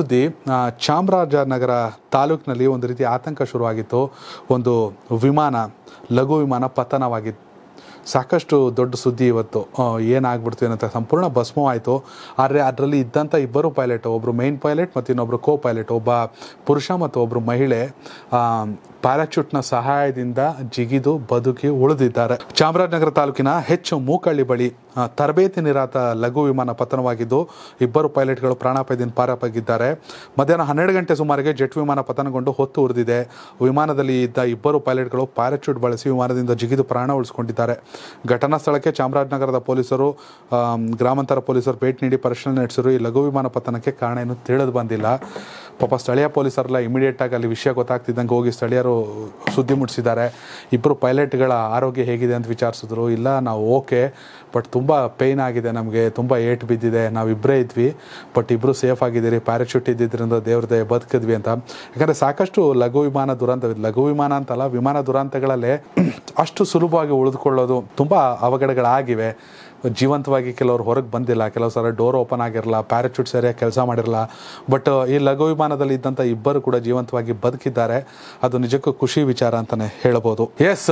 ಸುದ್ದಿ ಚಾಮರಾಜನಗರ ತಾಲೂಕಿನಲ್ಲಿ ಒಂದು ರೀತಿ ಆತಂಕ ಶುರುವಾಗಿತ್ತು ಒಂದು ವಿಮಾನ ಲಘು ವಿಮಾನ ಪತನವಾಗಿತ್ತು ಸಾಕಷ್ಟು ದೊಡ್ಡ ಸುದ್ದಿ ಇವತ್ತು ಏನಾಗ್ಬಿಡ್ತು ಅಂತ ಸಂಪೂರ್ಣ ಆಯಿತು ಆದರೆ ಅದರಲ್ಲಿ ಇದ್ದಂಥ ಇಬ್ಬರು ಪೈಲಟ್ ಒಬ್ಬರು ಮೇನ್ ಪೈಲಟ್ ಮತ್ತು ಇನ್ನೊಬ್ಬರು ಕೋ ಪೈಲಟ್ ಒಬ್ಬ ಪುರುಷ ಮತ್ತು ಒಬ್ಬರು ಮಹಿಳೆ ಪ್ಯಾರಾಚೂಟ್ನ ಸಹಾಯದಿಂದ ಜಿಗಿದು ಬದುಕಿ ಉಳಿದಿದ್ದಾರೆ ಚಾಮರಾಜನಗರ ತಾಲೂಕಿನ ಹೆಚ್ಚು ಮೂಕಳ್ಳಿ ಬಳಿ ತರಬೇತಿ ನಿರಾತ ಲಘು ವಿಮಾನ ಪತನವಾಗಿದ್ದು ಇಬ್ಬರು ಪೈಲಟ್ಗಳು ಪ್ರಾಣಾಪಾಯದಿಂದ ಪಾರಾಪಾಗಿದ್ದಾರೆ ಮಧ್ಯಾಹ್ನ ಹನ್ನೆರಡು ಗಂಟೆ ಸುಮಾರಿಗೆ ಜೆಟ್ ವಿಮಾನ ಪತನಗೊಂಡು ಹೊತ್ತು ಉರಿದಿದೆ ವಿಮಾನದಲ್ಲಿ ಇದ್ದ ಇಬ್ಬರು ಪೈಲಟ್ಗಳು ಪ್ಯಾರಾಚೂಟ್ ಬಳಸಿ ವಿಮಾನದಿಂದ ಜಿಗಿದು ಪ್ರಾಣ ಉಳಿಸಿಕೊಂಡಿದ್ದಾರೆ ಘಟನಾ ಸ್ಥಳಕ್ಕೆ ಚಾಮರಾಜನಗರದ ಪೊಲೀಸರು ಗ್ರಾಮಾಂತರ ಪೊಲೀಸರು ಭೇಟಿ ನೀಡಿ ಪರಿಶೀಲನೆ ನಡೆಸಿದರು ಈ ಲಘು ವಿಮಾನ ಪತನಕ್ಕೆ ಕಾರಣ ಏನು ತಿಳಿದು ಬಂದಿಲ್ಲ ಪಾಪ ಸ್ಥಳೀಯ ಪೊಲೀಸರೆಲ್ಲ ಆಗಿ ಅಲ್ಲಿ ವಿಷಯ ಗೊತ್ತಾಗ್ತಿದ್ದಂಗೆ ಹೋಗಿ ಸ್ಥಳೀಯರು ಸುದ್ದಿ ಮುಟ್ಟಿಸಿದ್ದಾರೆ ಇಬ್ಬರು ಪೈಲಟ್ಗಳ ಆರೋಗ್ಯ ಹೇಗಿದೆ ಅಂತ ವಿಚಾರಿಸಿದ್ರು ಇಲ್ಲ ನಾವು ಓಕೆ ಬಟ್ ತುಂಬ ಪೇಯ್ನ್ ಆಗಿದೆ ನಮಗೆ ತುಂಬ ಏಟ್ ಬಿದ್ದಿದೆ ನಾವು ಇಬ್ಬರೇ ಇದ್ವಿ ಬಟ್ ಇಬ್ಬರು ಸೇಫ್ ಆಗಿದ್ದೀರಿ ಪ್ಯಾರಾಶೂಟ್ ಇದ್ದಿದ್ದರಿಂದ ದೇವ್ರದೇ ಬದುಕಿದ್ವಿ ಅಂತ ಯಾಕಂದರೆ ಸಾಕಷ್ಟು ಲಘು ವಿಮಾನ ದುರಂತ ಲಘು ವಿಮಾನ ಅಂತಲ್ಲ ವಿಮಾನ ದುರಂತಗಳಲ್ಲೇ ಅಷ್ಟು ಸುಲಭವಾಗಿ ಉಳಿದುಕೊಳ್ಳೋದು ತುಂಬ ಅವಘಡಗಳಾಗಿವೆ ಜೀವಂತವಾಗಿ ಕೆಲವರು ಹೊರಗೆ ಬಂದಿಲ್ಲ ಕೆಲವು ಸಲ ಡೋರ್ ಓಪನ್ ಆಗಿರಲ್ಲ ಪ್ಯಾರಾಚೂಟ್ ಸರಿಯಾಗಿ ಕೆಲಸ ಮಾಡಿರಲ್ಲ ಬಟ್ ಈ ಲಘು ವಿಮಾನ ವಿಮಾನದಲ್ಲಿ ಇದ್ದಂತ ಇಬ್ಬರು ಕೂಡ ಜೀವಂತವಾಗಿ ಬದುಕಿದ್ದಾರೆ ಅದು ನಿಜಕ್ಕೂ ಖುಷಿ ವಿಚಾರ ಅಂತಾನೆ ಹೇಳಬಹುದು ಎಸ್